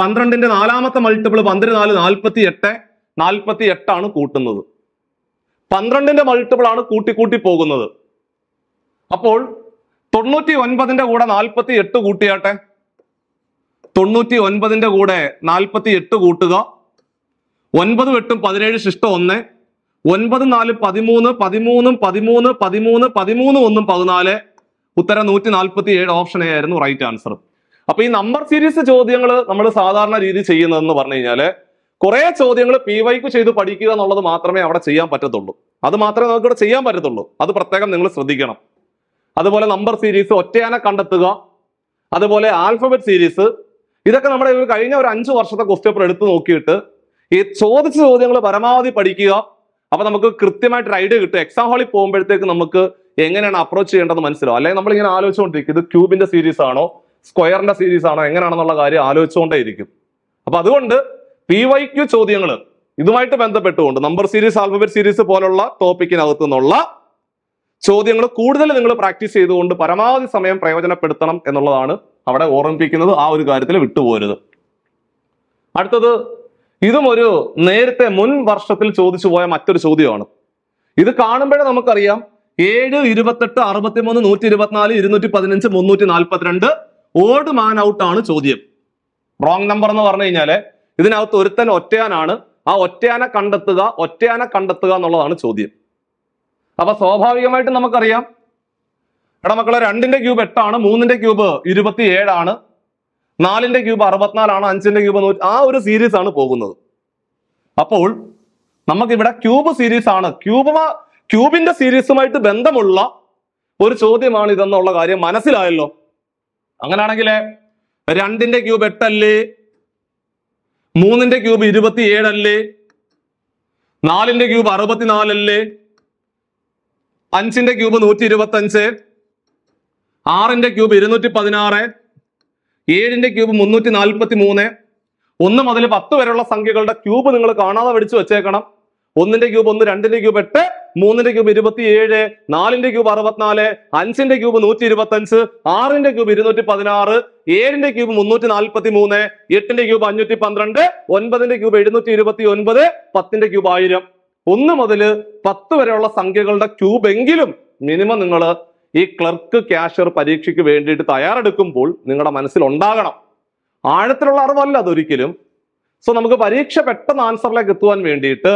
പന്ത്രണ്ടിന്റെ നാലാമത്തെ മൾട്ടിപ്പിൾ പന്ത്രണ്ട് നാല് നാൽപ്പത്തി എട്ട് നാൽപ്പത്തി എട്ടാണ് കൂട്ടുന്നത് പന്ത്രണ്ടിന്റെ മൾട്ടിപ്പിൾ ആണ് കൂട്ടിക്കൂട്ടി പോകുന്നത് അപ്പോൾ തൊണ്ണൂറ്റി ഒൻപതിന്റെ കൂടെ നാൽപ്പത്തി എട്ട് കൂട്ടിയാട്ടെ തൊണ്ണൂറ്റി ഒൻപതിന്റെ കൂടെ നാൽപ്പത്തി എട്ട് കൂട്ടുക ഒൻപതും എട്ടും പതിനേഴ് ശിഷ്ടം ഒന്ന് ഒൻപത് നാല് പതിമൂന്ന് പതിമൂന്നും പതിമൂന്ന് പതിമൂന്ന് പതിമൂന്ന് ഒന്നും പതിനാല് ഉത്തരം നൂറ്റി നാൽപ്പത്തി ഏഴ് ഓപ്ഷൻ എ ആയിരുന്നു റൈറ്റ് ആൻസർ അപ്പൊ ഈ നമ്പർ സീരീസ് ചോദ്യങ്ങൾ നമ്മൾ സാധാരണ രീതി ചെയ്യുന്നതെന്ന് പറഞ്ഞു കഴിഞ്ഞാല് കുറെ ചോദ്യങ്ങൾ പി വൈക്ക് ചെയ്ത് പഠിക്കുക എന്നുള്ളത് മാത്രമേ അവിടെ ചെയ്യാൻ പറ്റത്തുള്ളൂ അത് മാത്രമേ നമുക്ക് ഇവിടെ ചെയ്യാൻ പറ്റത്തുള്ളൂ അത് പ്രത്യേകം നിങ്ങൾ ശ്രദ്ധിക്കണം അതുപോലെ നമ്പർ സീരീസ് ഒറ്റയാന കണ്ടെത്തുക അതുപോലെ ആൽഫബറ്റ് സീരീസ് ഇതൊക്കെ നമ്മുടെ ഒരു കഴിഞ്ഞ ഒരു അഞ്ച് വർഷത്തെ ക്വസ്റ്റ് പേപ്പർ എടുത്തു നോക്കിയിട്ട് ഈ ചോദിച്ച ചോദ്യങ്ങൾ പരമാവധി പഠിക്കുക അപ്പൊ നമുക്ക് കൃത്യമായിട്ട് ഐഡിയ കിട്ടും എക്സാം ഹാളിൽ പോകുമ്പോഴത്തേക്ക് നമുക്ക് എങ്ങനെയാണ് അപ്രോച്ച് ചെയ്യേണ്ടത് മനസ്സിലാവും അല്ലെങ്കിൽ നമ്മൾ ഇങ്ങനെ ആലോചിച്ചുകൊണ്ടിരിക്കും ഇത് ക്യൂബിന്റെ സീരീസ് ആണോ സ്ക്വയറിന്റെ സീരീസ് ആണോ എങ്ങനെയാണെന്നുള്ള കാര്യം ആലോചിച്ചുകൊണ്ടേ ഇരിക്കും അപ്പൊ അതുകൊണ്ട് പി വൈ ക്യു ചോദ്യങ്ങൾ ഇതുമായിട്ട് ബന്ധപ്പെട്ടുകൊണ്ട് നമ്പർ സീരീസ് ആൽഫബറ്റ് സീരീസ് പോലുള്ള ടോപ്പിക്കിനകത്തു നിന്നുള്ള ചോദ്യങ്ങൾ കൂടുതൽ നിങ്ങൾ പ്രാക്ടീസ് ചെയ്തുകൊണ്ട് പരമാവധി സമയം പ്രയോജനപ്പെടുത്തണം എന്നുള്ളതാണ് അവിടെ ഓർമ്മിപ്പിക്കുന്നത് ആ ഒരു കാര്യത്തിൽ വിട്ടുപോരുത് അടുത്തത് ഇതും ഒരു നേരത്തെ മുൻ വർഷത്തിൽ ചോദിച്ചു പോയ മറ്റൊരു ചോദ്യമാണ് ഇത് കാണുമ്പോഴേ നമുക്കറിയാം ഏഴ് ഇരുപത്തെട്ട് മൂന്ന് നൂറ്റി ഇരുപത്തിനാല് ഇരുന്നൂറ്റി പതിനഞ്ച് മുന്നൂറ്റി നാൽപ്പത്തിരണ്ട് ഓട് മാൻ ഔട്ട് ആണ് ചോദ്യം റോങ് നമ്പർ എന്ന് പറഞ്ഞു കഴിഞ്ഞാല് ഇതിനകത്ത് ഒരുത്തൻ ഒറ്റയാനാണ് ആ ഒറ്റയാനെ കണ്ടെത്തുക ഒറ്റയാനെ കണ്ടെത്തുക എന്നുള്ളതാണ് ചോദ്യം അപ്പൊ സ്വാഭാവികമായിട്ട് നമുക്കറിയാം എടാ മക്കളെ രണ്ടിന്റെ ക്യൂബ് എട്ടാണ് മൂന്നിന്റെ ക്യൂബ് ഇരുപത്തി ഏഴാണ് നാലിന്റെ ക്യൂബ് അറുപത്തിനാലാണ് അഞ്ചിന്റെ ക്യൂബ് ആ ഒരു സീരീസ് ആണ് പോകുന്നത് അപ്പോൾ നമുക്കിവിടെ ക്യൂബ് സീരീസ് ആണ് ക്യൂബ് ക്യൂബിന്റെ സീരീസുമായിട്ട് ബന്ധമുള്ള ഒരു ചോദ്യമാണ് ഇതെന്നുള്ള കാര്യം മനസ്സിലായല്ലോ അങ്ങനെയാണെങ്കിൽ രണ്ടിന്റെ ക്യൂബ് എട്ടല്ലേ മൂന്നിന്റെ ക്യൂബ് ഇരുപത്തിയേഴല്ലേ നാലിന്റെ ക്യൂബ് അറുപത്തിനാലല്ലേ അഞ്ചിന്റെ ക്യൂബ് നൂറ്റി ഇരുപത്തി അഞ്ച് ആറിന്റെ ക്യൂബ് ഇരുന്നൂറ്റി പതിനാറ് ഏഴിന്റെ ക്യൂബ് മുന്നൂറ്റി നാൽപ്പത്തി മൂന്ന് ഒന്ന് മുതൽ പത്ത് വരെയുള്ള സംഖ്യകളുടെ ക്യൂബ് നിങ്ങൾ കാണാതെ പഠിച്ചു വെച്ചേക്കണം ഒന്നിന്റെ ക്യൂബ് ഒന്ന് രണ്ടിന്റെ ക്യൂബ് എട്ട് മൂന്നിന്റെ ക്യൂബ് ഇരുപത്തിയേഴ് നാലിന്റെ ക്യൂബ് അറുപത്തിനാല് അഞ്ചിന്റെ ക്യൂബ് നൂറ്റി ഇരുപത്തി അഞ്ച് ആറിന്റെ ക്യൂബ് ഇരുന്നൂറ്റി പതിനാറ് ഏഴിന്റെ ക്യൂബ് മുന്നൂറ്റി നാൽപ്പത്തി മൂന്ന് എട്ടിന്റെ ക്യൂബ് അഞ്ഞൂറ്റി പന്ത്രണ്ട് ഒൻപതിന്റെ ക്യൂബ് എഴുന്നൂറ്റി ഇരുപത്തി ഒൻപത് പത്തിന്റെ ക്യൂബ് ആയിരം ഒന്ന് മുതൽ പത്ത് വരെയുള്ള സംഖ്യകളുടെ ക്യൂബ് എങ്കിലും മിനിമം നിങ്ങൾ ഈ ക്ലർക്ക് ക്യാഷ്യർ പരീക്ഷയ്ക്ക് വേണ്ടിയിട്ട് തയ്യാറെടുക്കുമ്പോൾ നിങ്ങളുടെ മനസ്സിൽ ഉണ്ടാകണം ആഴത്തിലുള്ള അറിവല്ല അതൊരിക്കലും സോ നമുക്ക് പരീക്ഷ പെട്ടെന്ന് ആൻസറിലേക്ക് എത്തുവാൻ വേണ്ടിയിട്ട്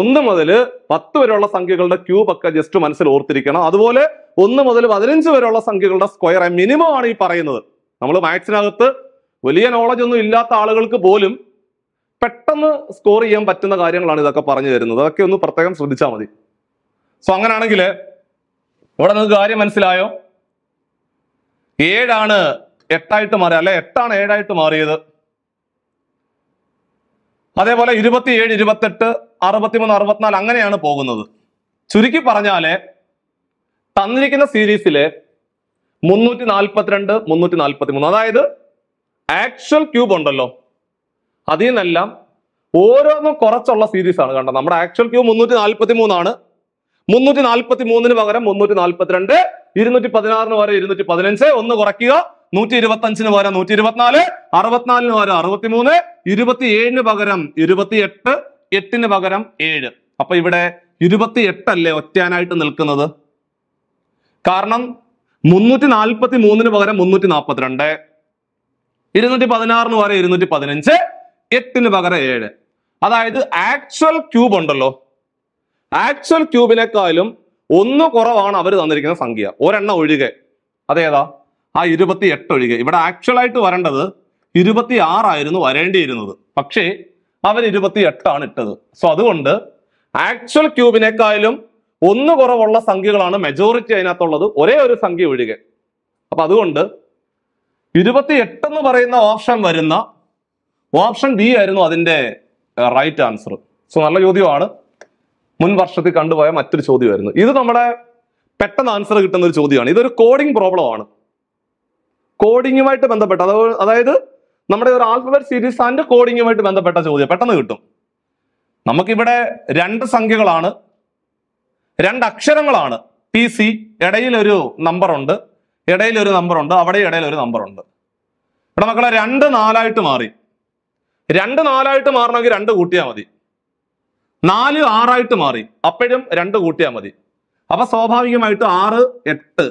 ഒന്ന് മുതൽ പത്ത് വരെയുള്ള സംഖ്യകളുടെ ക്യൂബ് ഒക്കെ ജസ്റ്റ് മനസ്സിൽ ഓർത്തിരിക്കണം അതുപോലെ ഒന്ന് മുതൽ പതിനഞ്ച് വരെയുള്ള സംഖ്യകളുടെ സ്ക്വയർ മിനിമം ആണ് ഈ പറയുന്നത് നമ്മൾ മാത്സിനകത്ത് വലിയ നോളജ് ഒന്നും ഇല്ലാത്ത ആളുകൾക്ക് പോലും പെട്ടെന്ന് സ്കോർ ചെയ്യാൻ പറ്റുന്ന കാര്യങ്ങളാണ് ഇതൊക്കെ പറഞ്ഞു തരുന്നത് അതൊക്കെ ഒന്ന് പ്രത്യേകം ശ്രദ്ധിച്ചാൽ മതി സോ അങ്ങനാണെങ്കിൽ ഇവിടെ നിങ്ങൾക്ക് കാര്യം മനസ്സിലായോ ഏഴാണ് എട്ടായിട്ട് മാറിയ അല്ലെ എട്ടാണ് ഏഴായിട്ട് മാറിയത് അതേപോലെ ഇരുപത്തിയേഴ് ഇരുപത്തെട്ട് അറുപത്തിമൂന്ന് അറുപത്തിനാല് അങ്ങനെയാണ് പോകുന്നത് ചുരുക്കി പറഞ്ഞാല് തന്നിരിക്കുന്ന സീരീസില് മുന്നൂറ്റി നാൽപ്പത്തിരണ്ട് മുന്നൂറ്റി നാൽപ്പത്തി മൂന്ന് അതായത് ആക്ച്വൽ ക്യൂബ് ഉണ്ടല്ലോ അതിൽ നിന്നെല്ലാം ഓരോന്നും കുറച്ചുള്ള സീരീസ് ആണ് കണ്ടത് നമ്മുടെ ആക്ച്വൽ ക്യൂബ് മുന്നൂറ്റി നാൽപ്പത്തി മൂന്നാണ് മുന്നൂറ്റി നാൽപ്പത്തി മൂന്നിന് പകരം മുന്നൂറ്റി നാൽപ്പത്തിരണ്ട് ഇരുന്നൂറ്റി പതിനാറിന് പകരം ഇരുന്നൂറ്റി പതിനഞ്ച് ഒന്ന് കുറയ്ക്കുക നൂറ്റി ഇരുപത്തി അഞ്ചിന് പകരം നൂറ്റി ഇരുപത്തിനാല് അറുപത്തിനാലിന് പകരം അറുപത്തി മൂന്ന് ഇരുപത്തി ഏഴിന് പകരം ഇരുപത്തി എട്ട് എട്ടിന് പകരം ഏഴ് അപ്പൊ ഇവിടെ ഇരുപത്തി ഇരുപത്തിയെട്ടല്ലേ ഒറ്റാനായിട്ട് നിൽക്കുന്നത് കാരണം മുന്നൂറ്റി നാൽപ്പത്തി മൂന്നിന് പകരം മുന്നൂറ്റി നാൽപ്പത്തിരണ്ട് ഇരുന്നൂറ്റി പതിനാറിന് പകരം ഇരുന്നൂറ്റി പതിനഞ്ച് എട്ടിന് പകരം ഏഴ് അതായത് ആക്ച്വൽ ക്യൂബ് ഉണ്ടല്ലോ ആക്ച്വൽ ക്യൂബിനേക്കാളും ഒന്ന് കുറവാണ് അവർ തന്നിരിക്കുന്ന സംഖ്യ ഒരെണ്ണം ഒഴികെ അതേതാ ആ ഇരുപത്തി എട്ട് ഒഴികെ ഇവിടെ ആക്ച്വലായിട്ട് വരേണ്ടത് ഇരുപത്തി ആറായിരുന്നു വരേണ്ടിയിരുന്നത് പക്ഷേ അവർ ഇരുപത്തി എട്ടാണ് ഇട്ടത് സോ അതുകൊണ്ട് ആക്ച്വൽ ക്യൂബിനേക്കാളും ഒന്ന് കുറവുള്ള സംഖ്യകളാണ് മെജോറിറ്റി അതിനകത്തുള്ളത് ഒരേ ഒരു സംഖ്യ ഒഴികെ അപ്പൊ അതുകൊണ്ട് ഇരുപത്തി എട്ട് എന്ന് പറയുന്ന ഓപ്ഷൻ വരുന്ന ഓപ്ഷൻ ബി ആയിരുന്നു അതിന്റെ റൈറ്റ് ആൻസർ സോ നല്ല ചോദ്യമാണ് മുൻ വർഷത്തിൽ കണ്ടുപോയ മറ്റൊരു ചോദ്യമായിരുന്നു ഇത് നമ്മുടെ പെട്ടെന്ന് ആൻസർ കിട്ടുന്ന ഒരു ചോദ്യമാണ് ഇതൊരു കോഡിംഗ് പ്രോബ്ലം ആണ് കോഡിങ്ങുമായിട്ട് ബന്ധപ്പെട്ട അതായത് നമ്മുടെ ഒരു ആൽഫബറ്റ് സീരീസ് ആൻഡ് കോഡിങ്ങുമായിട്ട് ബന്ധപ്പെട്ട ചോദ്യം പെട്ടെന്ന് കിട്ടും നമുക്കിവിടെ രണ്ട് സംഖ്യകളാണ് രണ്ട് അക്ഷരങ്ങളാണ് പി സി ഇടയിലൊരു നമ്പറുണ്ട് ഇടയിലൊരു നമ്പറുണ്ട് അവിടെ ഇടയിലൊരു നമ്പറുണ്ട് ഇവിടെ മക്കളെ രണ്ട് നാലായിട്ട് മാറി രണ്ട് നാലായിട്ട് മാറണമെങ്കിൽ രണ്ട് കൂട്ടിയാൽ മതി നാല് ആറായിട്ട് മാറി അപ്പോഴും രണ്ട് കൂട്ടിയാൽ മതി അപ്പൊ സ്വാഭാവികമായിട്ട് ആറ് എട്ട്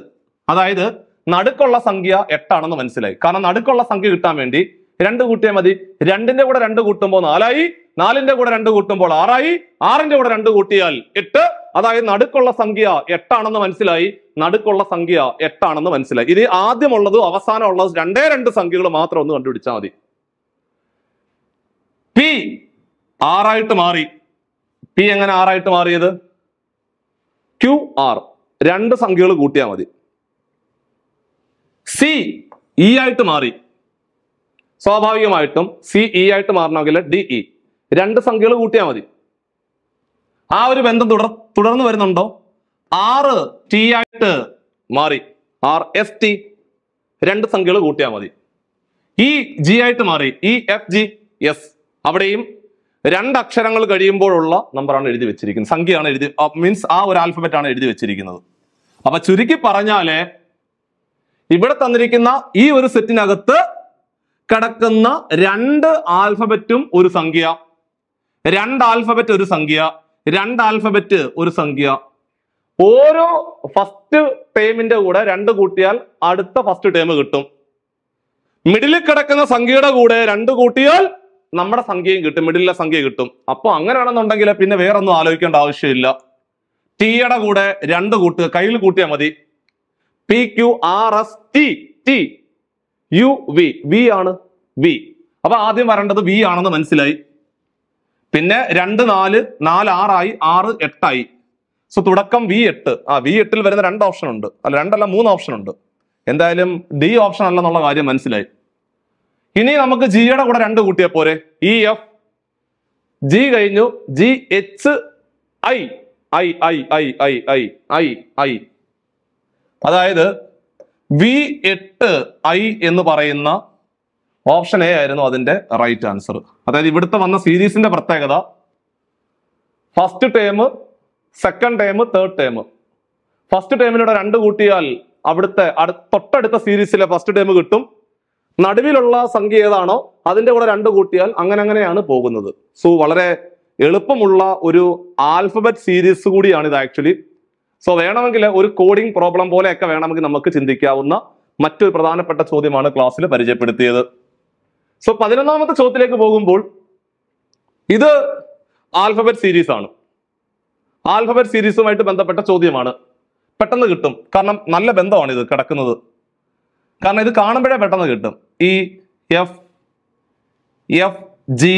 അതായത് നടുക്കുള്ള സംഖ്യ എട്ടാണെന്ന് മനസ്സിലായി കാരണം നടുക്കുള്ള സംഖ്യ കിട്ടാൻ വേണ്ടി രണ്ട് കൂട്ടിയാൽ മതി രണ്ടിന്റെ കൂടെ രണ്ട് കൂട്ടുമ്പോൾ നാലായി നാലിന്റെ കൂടെ രണ്ട് കൂട്ടുമ്പോൾ ആറായി ആറിന്റെ കൂടെ രണ്ട് കൂട്ടിയാൽ എട്ട് അതായത് നടുക്കുള്ള സംഖ്യ എട്ടാണെന്ന് മനസ്സിലായി നടുക്കുള്ള സംഖ്യ എട്ടാണെന്ന് മനസ്സിലായി ഇത് ആദ്യമുള്ളതും അവസാനമുള്ളതും രണ്ടേ രണ്ട് സംഖ്യകൾ മാത്രം ഒന്ന് കണ്ടുപിടിച്ചാൽ മതി പി ആറായിട്ട് മാറി പി എങ്ങനെ ആറായിട്ട് മാറിയത് ക്യു ആർ രണ്ട് സംഖ്യകൾ കൂട്ടിയാൽ മതി സി ഇ e ആയിട്ട് മാറി സ്വാഭാവികമായിട്ടും സി ഇ e ആയിട്ട് മാറണമെങ്കിൽ ഡി ഇ e. രണ്ട് സംഖ്യകൾ കൂട്ടിയാൽ മതി ആ ഒരു ബന്ധം തുടർ തുടർന്ന് വരുന്നുണ്ടോ ആറ് ടി ആയിട്ട് മാറി ആർ എസ് ടി രണ്ട് സംഖ്യകൾ കൂട്ടിയാൽ മതി ഇ ജി ആയിട്ട് മാറി ഇ എഫ് ജി എസ് അവിടെയും രണ്ട് അക്ഷരങ്ങൾ കഴിയുമ്പോഴുള്ള നമ്പറാണ് എഴുതി വെച്ചിരിക്കുന്നത് സംഖ്യയാണ് എഴുതി മീൻസ് ആ ഒരു ആൽഫബറ്റ് ആണ് എഴുതി വെച്ചിരിക്കുന്നത് അപ്പൊ ചുരുക്കി പറഞ്ഞാല് ഇവിടെ തന്നിരിക്കുന്ന ഈ ഒരു സെറ്റിനകത്ത് കിടക്കുന്ന രണ്ട് ആൽഫബറ്റും ഒരു സംഖ്യ രണ്ട് ആൽഫബറ്റ് ഒരു സംഖ്യ രണ്ട് ആൽഫബറ്റ് ഒരു സംഖ്യ ഓരോ ഫസ്റ്റ് ടേമിന്റെ കൂടെ രണ്ട് കൂട്ടിയാൽ അടുത്ത ഫസ്റ്റ് ടേം കിട്ടും മിഡിലിൽ കിടക്കുന്ന സംഖ്യയുടെ കൂടെ രണ്ട് കൂട്ടിയാൽ നമ്മുടെ സംഖ്യയും കിട്ടും മിഡിലെ സംഖ്യ കിട്ടും അപ്പൊ അങ്ങനെയാണെന്നുണ്ടെങ്കിൽ പിന്നെ വേറൊന്നും ആലോചിക്കേണ്ട ആവശ്യമില്ല ടീയുടെ കൂടെ രണ്ട് കൂട്ടുക കയ്യിൽ കൂട്ടിയാൽ മതി P Q R S T T U V V ആണ് വി അപ്പൊ ആദ്യം വരേണ്ടത് വി ആണെന്ന് മനസ്സിലായി പിന്നെ രണ്ട് നാല് നാല് ആറായി ആറ് എട്ടായി സോ തുടക്കം വി എട്ട് ആ വി എട്ടിൽ വരുന്ന രണ്ട് ഓപ്ഷൻ ഉണ്ട് അല്ല രണ്ടല്ല മൂന്ന് ഓപ്ഷൻ ഉണ്ട് എന്തായാലും ഡി ഓപ്ഷൻ അല്ലെന്നുള്ള കാര്യം മനസ്സിലായി ഇനി നമുക്ക് ജിയുടെ കൂടെ രണ്ട് കൂട്ടിയാൽ പോരെ ഇ എഫ് ജി കഴിഞ്ഞു G H I I I I I I I I അതായത് വി എട്ട് ഐ എന്ന് പറയുന്ന ഓപ്ഷൻ എ ആയിരുന്നു അതിന്റെ റൈറ്റ് ആൻസർ അതായത് ഇവിടുത്തെ വന്ന സീരീസിന്റെ പ്രത്യേകത first term second term third term first ടേമിലൂടെ രണ്ട് കൂട്ടിയാൽ അവിടുത്തെ തൊട്ടടുത്ത സീരീസിലെ ഫസ്റ്റ് ടേം കിട്ടും നടുവിലുള്ള സംഖ്യ ഏതാണോ അതിന്റെ കൂടെ രണ്ട് കൂട്ടിയാൽ അങ്ങനെ അങ്ങനെയാണ് പോകുന്നത് സോ വളരെ എളുപ്പമുള്ള ഒരു ആൽഫബറ്റ് സീരീസ് കൂടിയാണ് ഇത് ആക്ച്വലി സോ വേണമെങ്കിൽ ഒരു കോഡിംഗ് പ്രോബ്ലം പോലെയൊക്കെ വേണമെങ്കിൽ നമുക്ക് ചിന്തിക്കാവുന്ന മറ്റൊരു പ്രധാനപ്പെട്ട ചോദ്യമാണ് ക്ലാസ്സിൽ പരിചയപ്പെടുത്തിയത് സോ പതിനൊന്നാമത്തെ ചോദ്യത്തിലേക്ക് പോകുമ്പോൾ ഇത് ആൽഫബറ്റ് സീരീസ് ആണ് ആൽഫബറ്റ് സീരീസുമായിട്ട് ബന്ധപ്പെട്ട ചോദ്യമാണ് പെട്ടെന്ന് കിട്ടും കാരണം നല്ല ബന്ധമാണ് ഇത് കിടക്കുന്നത് കാരണം ഇത് കാണുമ്പോഴേ പെട്ടെന്ന് കിട്ടും ഈ F F G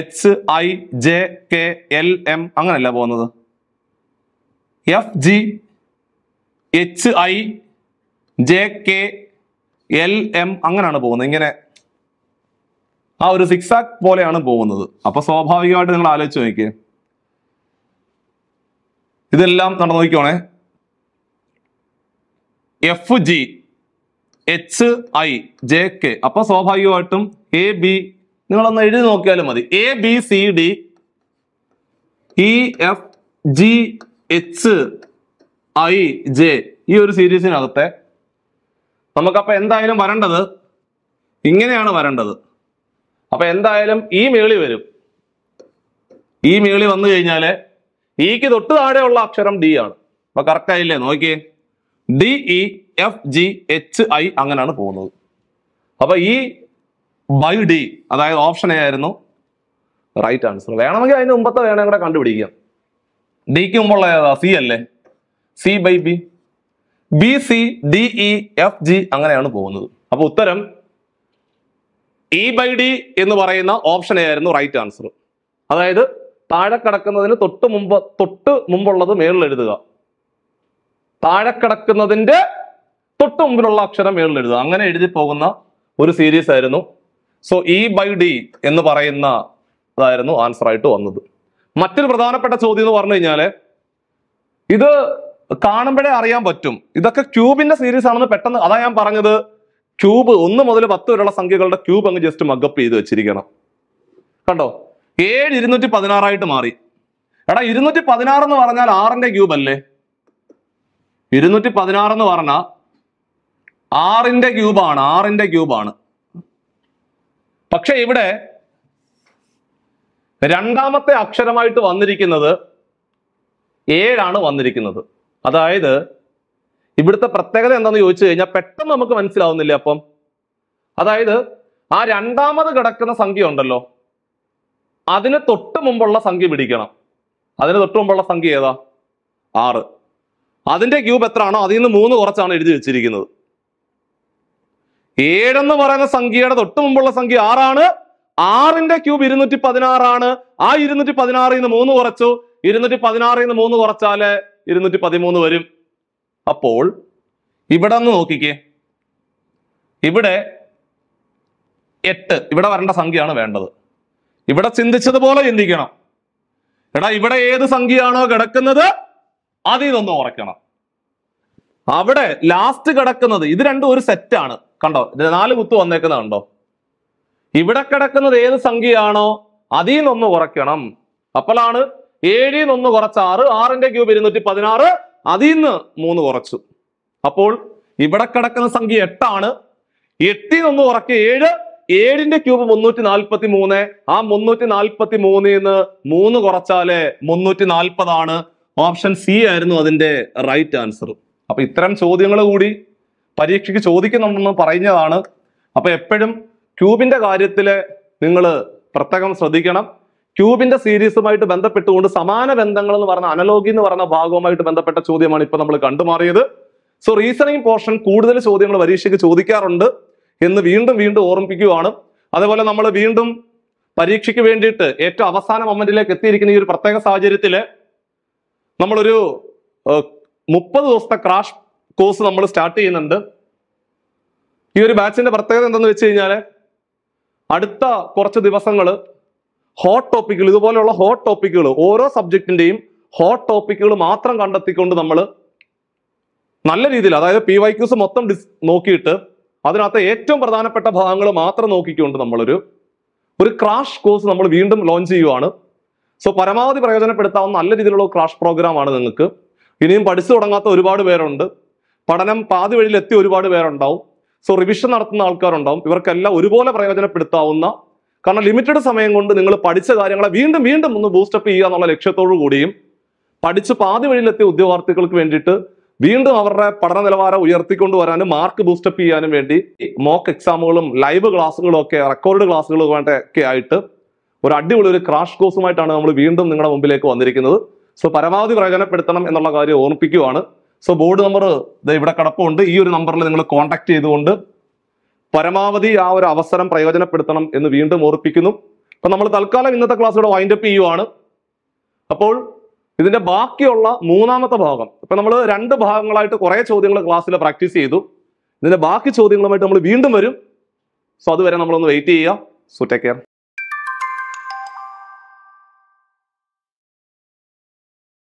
H I J K L M അങ്ങനെയല്ല പോകുന്നത് F G H I J K L M അങ്ങനെയാണ് പോകുന്നത് ഇങ്ങനെ ആ ഒരു സിക്സ് പോലെയാണ് പോകുന്നത് അപ്പൊ സ്വാഭാവികമായിട്ട് നിങ്ങൾ ആലോചിച്ച് നോക്കിയേ ഇതെല്ലാം നടന്നു നോക്കിക്കോണേ F G H I J K അപ്പൊ സ്വാഭാവികമായിട്ടും എ ബി നിങ്ങളൊന്ന് എഴുതി നോക്കിയാലും മതി A B C D E F G H I J ഈ ഒരു സീരീസിനകത്തെ നമുക്കപ്പോൾ എന്തായാലും വരേണ്ടത് ഇങ്ങനെയാണ് വരേണ്ടത് അപ്പം എന്തായാലും ഈ മേളി വരും ഈ മേളി വന്നു കഴിഞ്ഞാൽ ഈക്ക് e തൊട്ട് താഴെയുള്ള അക്ഷരം ഡി ആണ് അപ്പൊ കറക്റ്റ് ആയില്ലേ നോക്കിയേ D E F G H I അങ്ങനെയാണ് പോകുന്നത് അപ്പൊ ഈ ബൈ ഡി അതായത് ഓപ്ഷൻ എ ആയിരുന്നു റൈറ്റ് ആൻസർ വേണമെങ്കിൽ അതിന് മുമ്പത്തെ വേണമെങ്കിൽ കണ്ടുപിടിക്കാം ഡിക്കുമ്പോൾ ഏതാ സി അല്ലേ C by B B C D E F G അങ്ങനെയാണ് പോകുന്നത് അപ്പൊ ഉത്തരം ഇ ബൈ ഡി എന്ന് പറയുന്ന ഓപ്ഷൻ എ ആയിരുന്നു റൈറ്റ് ആൻസർ അതായത് താഴെ കിടക്കുന്നതിന് തൊട്ട് മുമ്പ് തൊട്ട് മുമ്പുള്ളത് മേളിൽ എഴുതുക താഴെ കിടക്കുന്നതിന്റെ തൊട്ട് മുമ്പിലുള്ള അക്ഷരം മേളിൽ എഴുതുക അങ്ങനെ എഴുതി പോകുന്ന ഒരു സീരീസ് ആയിരുന്നു സോ ഇ ബൈ ഡി എന്ന് പറയുന്ന ഇതായിരുന്നു ആൻസർ ആയിട്ട് വന്നത് മറ്റൊരു പ്രധാനപ്പെട്ട ചോദ്യം എന്ന് പറഞ്ഞു കഴിഞ്ഞാല് ഇത് കാണുമ്പോഴേ അറിയാൻ പറ്റും ഇതൊക്കെ ക്യൂബിന്റെ സീരീസ് ആണെന്ന് പെട്ടെന്ന് അതാ ഞാൻ പറഞ്ഞത് ക്യൂബ് ഒന്ന് മുതൽ പത്ത് വരെയുള്ള സംഖ്യകളുടെ ക്യൂബ് അങ്ങ് ജസ്റ്റ് മഗപ്പ് ചെയ്ത് വെച്ചിരിക്കണം കണ്ടോ ഏഴ് ഇരുന്നൂറ്റി പതിനാറായിട്ട് മാറി എടാ ഇരുന്നൂറ്റി പതിനാറ് എന്ന് പറഞ്ഞാൽ ആറിന്റെ ക്യൂബ് അല്ലേ ഇരുന്നൂറ്റി പതിനാറ് എന്ന് പറഞ്ഞാൽ ആറിന്റെ ക്യൂബാണ് ആറിന്റെ ക്യൂബാണ് പക്ഷെ ഇവിടെ രണ്ടാമത്തെ അക്ഷരമായിട്ട് വന്നിരിക്കുന്നത് ഏഴാണ് വന്നിരിക്കുന്നത് അതായത് ഇവിടുത്തെ പ്രത്യേകത എന്താണെന്ന് ചോദിച്ചു കഴിഞ്ഞാൽ പെട്ടെന്ന് നമുക്ക് മനസ്സിലാവുന്നില്ല അപ്പം അതായത് ആ രണ്ടാമത് കിടക്കുന്ന സംഖ്യ ഉണ്ടല്ലോ അതിന് തൊട്ട് മുമ്പുള്ള സംഖ്യ പിടിക്കണം അതിന് തൊട്ട് മുമ്പുള്ള സംഖ്യ ഏതാ ആറ് അതിന്റെ ക്യൂബ് എത്രയാണോ അതിൽ നിന്ന് മൂന്ന് കുറച്ചാണ് എഴുതി വെച്ചിരിക്കുന്നത് ഏഴെന്ന് പറയുന്ന സംഖ്യയുടെ തൊട്ട് മുമ്പുള്ള സംഖ്യ ആറാണ് ആറിന്റെ ക്യൂബ് ഇരുന്നൂറ്റി പതിനാറാണ് ആ ഇരുന്നൂറ്റി പതിനാറിൽ നിന്ന് മൂന്ന് കുറച്ചു ഇരുന്നൂറ്റി പതിനാറിൽ നിന്ന് മൂന്ന് കുറച്ചാല് ഇരുന്നൂറ്റി പതിമൂന്ന് വരും അപ്പോൾ ഇവിടെ ഒന്ന് നോക്കിക്കേ ഇവിടെ എട്ട് ഇവിടെ വരേണ്ട സംഖ്യയാണ് വേണ്ടത് ഇവിടെ ചിന്തിച്ചതുപോലെ ചിന്തിക്കണം എടാ ഇവിടെ ഏത് സംഖ്യയാണോ കിടക്കുന്നത് അതിൽ നിന്നൊന്ന് കുറയ്ക്കണം അവിടെ ലാസ്റ്റ് കിടക്കുന്നത് ഇത് രണ്ടും ഒരു സെറ്റാണ് കണ്ടോ നാല് കുത്ത് വന്നേക്കുന്നത് കണ്ടോ ഇവിടെ കിടക്കുന്നത് ഏത് സംഖ്യയാണോ അതിൽ നിന്നൊന്ന് കുറയ്ക്കണം അപ്പോഴാണ് ഏഴിൽ നിന്നൊന്ന് കുറച്ച് ആറ് ആറിന്റെ ക്യൂബ് ഇരുന്നൂറ്റി പതിനാറ് അതിൽ നിന്ന് മൂന്ന് കുറച്ചു അപ്പോൾ ഇവിടെ കിടക്കുന്ന സംഖ്യ എട്ടാണ് എട്ടിൽ നിന്ന് കുറയ്ക്കുക ഏഴ് ഏഴിന്റെ ക്യൂബ് മുന്നൂറ്റി നാൽപ്പത്തി മൂന്ന് ആ മുന്നൂറ്റി നാൽപ്പത്തി മൂന്നിൽ നിന്ന് മൂന്ന് കുറച്ചാല് മുന്നൂറ്റി നാൽപ്പതാണ് ഓപ്ഷൻ സി ആയിരുന്നു അതിന്റെ റൈറ്റ് ആൻസർ അപ്പൊ ഇത്തരം ചോദ്യങ്ങൾ കൂടി പരീക്ഷയ്ക്ക് ചോദിക്കുന്നുണ്ടെന്ന് പറഞ്ഞതാണ് അപ്പൊ എപ്പോഴും ക്യൂബിന്റെ കാര്യത്തിൽ നിങ്ങൾ പ്രത്യേകം ശ്രദ്ധിക്കണം ക്യൂബിന്റെ സീരീസുമായിട്ട് ബന്ധപ്പെട്ടുകൊണ്ട് സമാന ബന്ധങ്ങൾ എന്ന് പറഞ്ഞ അനലോഗി എന്ന് പറഞ്ഞ ഭാഗവുമായിട്ട് ബന്ധപ്പെട്ട ചോദ്യമാണ് ഇപ്പൊ നമ്മൾ കണ്ടുമാറിയത് സോ റീസണിങ് പോർഷൻ കൂടുതൽ ചോദ്യങ്ങൾ പരീക്ഷയ്ക്ക് ചോദിക്കാറുണ്ട് എന്ന് വീണ്ടും വീണ്ടും ഓർമ്മിപ്പിക്കുകയാണ് അതുപോലെ നമ്മൾ വീണ്ടും പരീക്ഷയ്ക്ക് വേണ്ടിയിട്ട് ഏറ്റവും അവസാന മൊമെന്റിലേക്ക് എത്തിയിരിക്കുന്ന ഈ ഒരു പ്രത്യേക സാഹചര്യത്തിൽ നമ്മളൊരു മുപ്പത് ദിവസത്തെ ക്രാഷ് കോഴ്സ് നമ്മൾ സ്റ്റാർട്ട് ചെയ്യുന്നുണ്ട് ഈ ഒരു ബാച്ചിന്റെ പ്രത്യേകത എന്തെന്ന് വെച്ച് കഴിഞ്ഞാൽ അടുത്ത കുറച്ച് ദിവസങ്ങൾ ഹോട്ട് ടോപ്പിക്കുകൾ ഇതുപോലെയുള്ള ഹോട്ട് ടോപ്പിക്കുകൾ ഓരോ സബ്ജക്റ്റിന്റെയും ഹോട്ട് ടോപ്പിക്കുകൾ മാത്രം കണ്ടെത്തിക്കൊണ്ട് നമ്മൾ നല്ല രീതിയിൽ അതായത് പി വൈ ക്യൂസ് മൊത്തം ഡിസ് നോക്കിയിട്ട് അതിനകത്ത് ഏറ്റവും പ്രധാനപ്പെട്ട ഭാഗങ്ങൾ മാത്രം നോക്കിക്കൊണ്ട് നമ്മളൊരു ഒരു ക്രാഷ് കോഴ്സ് നമ്മൾ വീണ്ടും ലോഞ്ച് ചെയ്യുവാണ് സോ പരമാവധി പ്രയോജനപ്പെടുത്താവുന്ന നല്ല രീതിയിലുള്ള ക്രാഷ് പ്രോഗ്രാമാണ് നിങ്ങൾക്ക് ഇനിയും പഠിച്ചു തുടങ്ങാത്ത ഒരുപാട് പേരുണ്ട് പഠനം പാതി വഴിയിൽ ഒരുപാട് പേരുണ്ടാവും സോ റിവിഷൻ നടത്തുന്ന ആൾക്കാരുണ്ടാവും ഇവർക്കെല്ലാം ഒരുപോലെ പ്രയോജനപ്പെടുത്താവുന്ന കാരണം ലിമിറ്റഡ് സമയം കൊണ്ട് നിങ്ങൾ പഠിച്ച കാര്യങ്ങളെ വീണ്ടും വീണ്ടും ഒന്ന് ബൂസ്റ്റപ്പ് ചെയ്യുക എന്നുള്ള ലക്ഷ്യത്തോടു കൂടിയും പഠിച്ച് പാതി വഴിയിലെത്തിയ ഉദ്യോഗാർത്ഥികൾക്ക് വേണ്ടിയിട്ട് വീണ്ടും അവരുടെ പഠന നിലവാരം വരാനും മാർക്ക് ബൂസ്റ്റപ്പ് ചെയ്യാനും വേണ്ടി മോക്ക് എക്സാമുകളും ലൈവ് ക്ലാസ്സുകളും ഒക്കെ റെക്കോർഡ് ക്ലാസ്സുകളും ഒക്കെ ആയിട്ട് ഒരു അടിപൊളി ഒരു ക്രാഷ് കോഴ്സുമായിട്ടാണ് നമ്മൾ വീണ്ടും നിങ്ങളുടെ മുമ്പിലേക്ക് വന്നിരിക്കുന്നത് സോ പരമാവധി പ്രയോജനപ്പെടുത്തണം എന്നുള്ള കാര്യം ഓർമ്മിപ്പിക്കുവാണ് സോ ബോർഡ് നമ്പർ ഇവിടെ കിടപ്പുണ്ട് ഈ ഒരു നമ്പറിൽ നിങ്ങൾ കോൺടാക്ട് ചെയ്തുകൊണ്ട് പരമാവധി ആ ഒരു അവസരം പ്രയോജനപ്പെടുത്തണം എന്ന് വീണ്ടും ഓർപ്പിക്കുന്നു അപ്പം നമ്മൾ തൽക്കാലം ഇന്നത്തെ ക്ലാസ് ഇവിടെ വൈൻഡപ്പ് ചെയ്യുവാണ് അപ്പോൾ ഇതിന്റെ ബാക്കിയുള്ള മൂന്നാമത്തെ ഭാഗം ഇപ്പം നമ്മൾ രണ്ട് ഭാഗങ്ങളായിട്ട് കുറേ ചോദ്യങ്ങൾ ക്ലാസ്സിൽ പ്രാക്ടീസ് ചെയ്തു ഇതിന്റെ ബാക്കി ചോദ്യങ്ങളുമായിട്ട് നമ്മൾ വീണ്ടും വരും സോ അതുവരെ നമ്മളൊന്ന് വെയിറ്റ് ചെയ്യുക സോ ടേക്ക് കെയർ